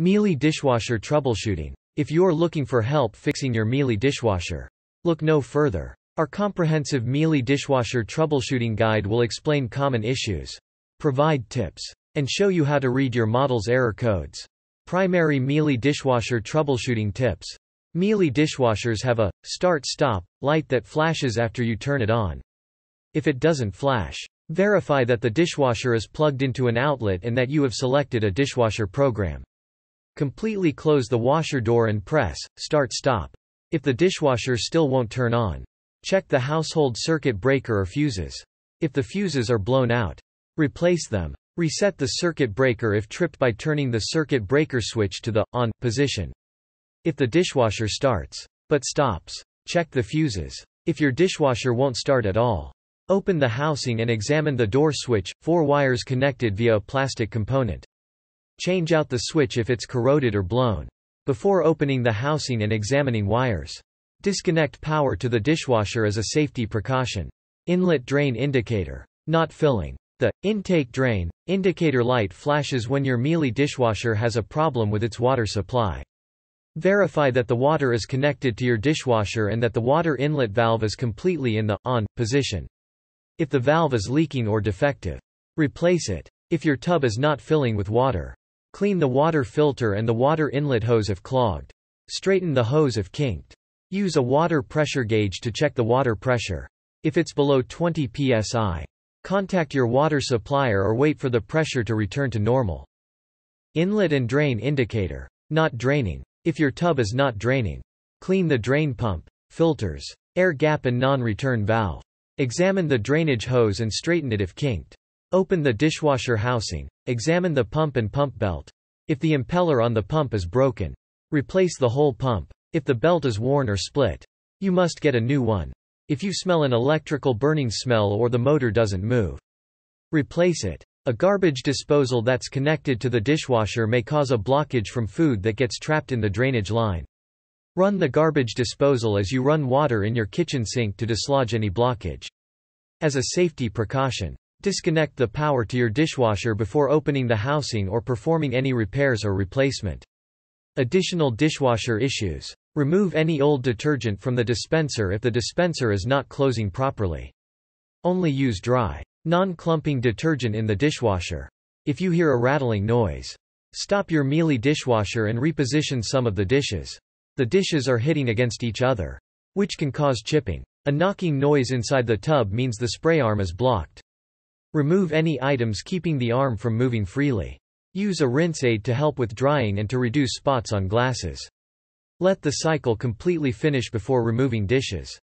Mealy dishwasher troubleshooting. If you're looking for help fixing your Mealy dishwasher, look no further. Our comprehensive Mealy dishwasher troubleshooting guide will explain common issues, provide tips, and show you how to read your model's error codes. Primary Mealy dishwasher troubleshooting tips. Mealy dishwashers have a start-stop light that flashes after you turn it on. If it doesn't flash, verify that the dishwasher is plugged into an outlet and that you have selected a dishwasher program. Completely close the washer door and press, start-stop. If the dishwasher still won't turn on. Check the household circuit breaker or fuses. If the fuses are blown out. Replace them. Reset the circuit breaker if tripped by turning the circuit breaker switch to the on position. If the dishwasher starts but stops, check the fuses. If your dishwasher won't start at all, open the housing and examine the door switch, four wires connected via a plastic component. Change out the switch if it's corroded or blown. Before opening the housing and examining wires. Disconnect power to the dishwasher as a safety precaution. Inlet drain indicator. Not filling. The intake drain indicator light flashes when your Mealy dishwasher has a problem with its water supply. Verify that the water is connected to your dishwasher and that the water inlet valve is completely in the on position. If the valve is leaking or defective, replace it. If your tub is not filling with water, Clean the water filter and the water inlet hose if clogged. Straighten the hose if kinked. Use a water pressure gauge to check the water pressure. If it's below 20 psi, contact your water supplier or wait for the pressure to return to normal. Inlet and drain indicator. Not draining. If your tub is not draining, clean the drain pump, filters, air gap and non-return valve. Examine the drainage hose and straighten it if kinked. Open the dishwasher housing. Examine the pump and pump belt. If the impeller on the pump is broken, replace the whole pump. If the belt is worn or split, you must get a new one. If you smell an electrical burning smell or the motor doesn't move, replace it. A garbage disposal that's connected to the dishwasher may cause a blockage from food that gets trapped in the drainage line. Run the garbage disposal as you run water in your kitchen sink to dislodge any blockage. As a safety precaution, Disconnect the power to your dishwasher before opening the housing or performing any repairs or replacement. Additional dishwasher issues. Remove any old detergent from the dispenser if the dispenser is not closing properly. Only use dry, non-clumping detergent in the dishwasher. If you hear a rattling noise, stop your mealy dishwasher and reposition some of the dishes. The dishes are hitting against each other, which can cause chipping. A knocking noise inside the tub means the spray arm is blocked. Remove any items keeping the arm from moving freely. Use a rinse aid to help with drying and to reduce spots on glasses. Let the cycle completely finish before removing dishes.